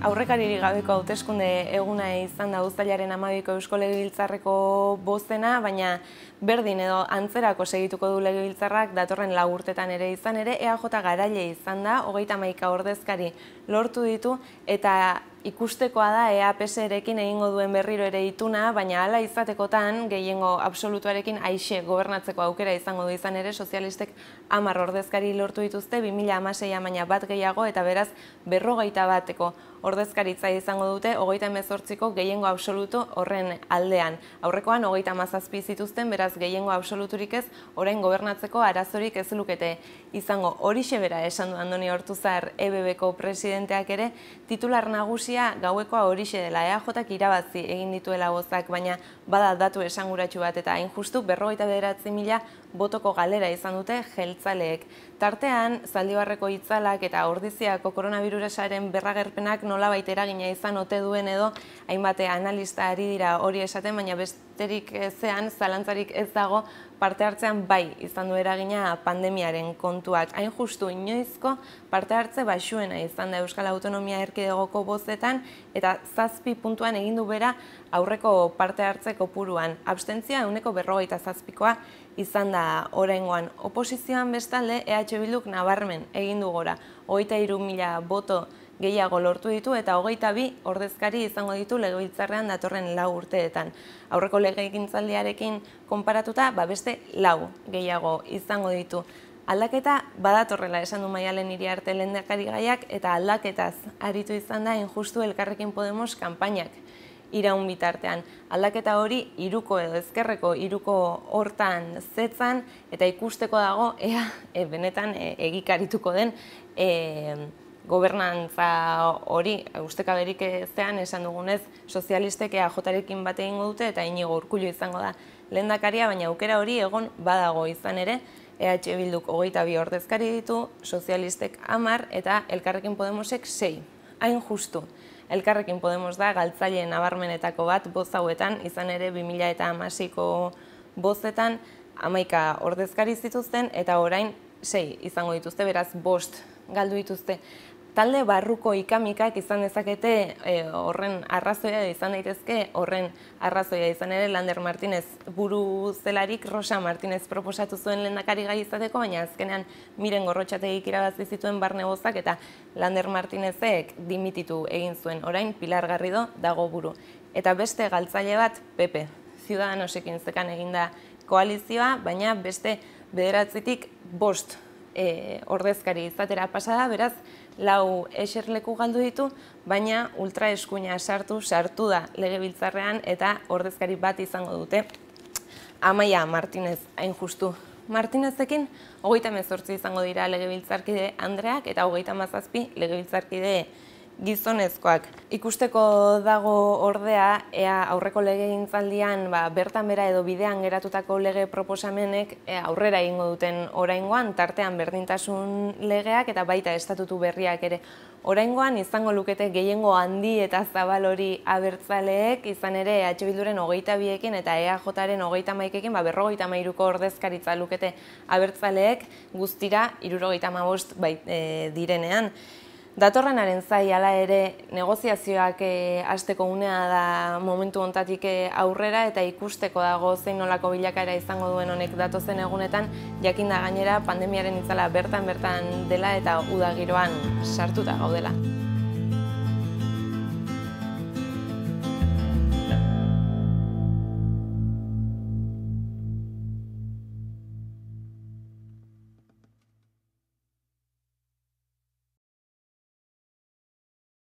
Aurrekariri gabeko hauteskunde eguna izan da uztailaren amabiko eusko legibiltzarreko bozena, baina berdin edo antzerako segituko du legibiltzarrak datorren lagurtetan ere izan ere, EAJ garaile izan da, hogeita maika ordezkari lortu ditu, eta ikustekoa da EAPS erekin egingo duen berriro ere ituna, baina hala izatekotan gehiengo absolutuarekin aixe gobernatzeko aukera izango du izan ere sozialistek amarro ordezkari lortu dituzte 2000 amasei amaina bat gehiago eta beraz berrogeita bateko ordezkaritza izango dute hogeita emezortziko gehiengo absolutu horren aldean. Aurrekoan hogeita mazazpi zituzten beraz gehiengo absoluturik ez orain gobernatzeko arazorik ez lukete izango horixe bera esan du Andoni Hortuzar ebb presidenteak ere titular nagusi nagusia gauekoa hori dela EAJ irabazi egin dituela gozak, baina bada datu esanguratsu bat eta hain justu berroa mila botoko galera izan dute jeltzaleek. Tartean, zaldibarreko itzalak eta ordiziako koronavirusaren berragerpenak nola baitera gina izan ote duen edo, hainbate analista ari dira hori esaten, baina besterik zean, zalantzarik ez dago, parte hartzean bai izan du eragina pandemiaren kontuak. Hain justu inoizko parte hartze baxuena izan da Euskal Autonomia Erkidegoko bozetan eta zazpi puntuan egin du bera aurreko parte hartze kopuruan. Abstentzia berroa berrogeita zazpikoa izan da da orengoan oposizioan bestalde EH Bilduk nabarmen egin du gora. Hogeita mila boto gehiago lortu ditu eta hogeita bi ordezkari izango ditu legebiltzarrean datorren lau urteetan. Aurreko lege konparatuta, ba beste lau gehiago izango ditu. Aldaketa badatorrela esan du maialen hiri arte lendakari gaiak eta aldaketaz aritu izan da injustu elkarrekin Podemos kanpainak iraun bitartean. Aldaketa hori iruko edo ezkerreko iruko hortan zetzan eta ikusteko dago ea e, benetan e, egikarituko den e, gobernantza hori ustekaberik zean esan dugunez sozialistek jotarekin bate egingo dute eta inigo urkullo izango da lehendakaria baina aukera hori egon badago izan ere EH Bilduk hogeita bi ordezkari ditu, sozialistek amar eta elkarrekin Podemosek sei. Hain justu. Elkarrekin Podemos da, galtzaile nabarmenetako bat, boz hauetan, izan ere 2000 eta amasiko bozetan, amaika ordezkari zituzten, eta orain, sei, izango dituzte, beraz, bost galdu dituzte talde barruko ikamikak izan dezakete eh, horren arrazoia izan daitezke horren arrazoia izan ere Lander Martinez buru zelarik Rosa Martínez proposatu zuen lehendakari gai izateko baina azkenean miren gorrotxategik irabazi zituen barnegozak eta Lander Martinezek dimititu egin zuen orain Pilar Garrido dago buru eta beste galtzaile bat PP ciudadanosekin zekan eginda koalizioa baina beste bederatzetik bost e, ordezkari izatera pasada, beraz, lau eserleku galdu ditu, baina ultra eskuina sartu, sartu da legebiltzarrean eta ordezkari bat izango dute. Amaia Martinez, hain justu. Martinezekin, hogeita mezortzi izango dira legebiltzarkide Andreak eta hogeita mazazpi legebiltzarkide Andreak gizonezkoak. Ikusteko dago ordea, ea aurreko lege intzaldian, ba, bertan bera edo bidean geratutako lege proposamenek ea, aurrera egingo duten oraingoan tartean berdintasun legeak eta baita estatutu berriak ere. Oraingoan izango lukete gehiengo handi eta zabal hori abertzaleek, izan ere EH Bilduren hogeita biekin eta EAJaren hogeita maikekin, ba, berrogeita mairuko ordezkaritza lukete abertzaleek, guztira irurogeita mabost bai, e, direnean. Datorrenaren zai ere negoziazioak eh, hasteko unea da momentu ontatik eh, aurrera eta ikusteko dago zein nolako bilakaera izango duen honek datozen egunetan jakinda gainera pandemiaren itzala bertan bertan dela eta udagiroan sartuta gaudela.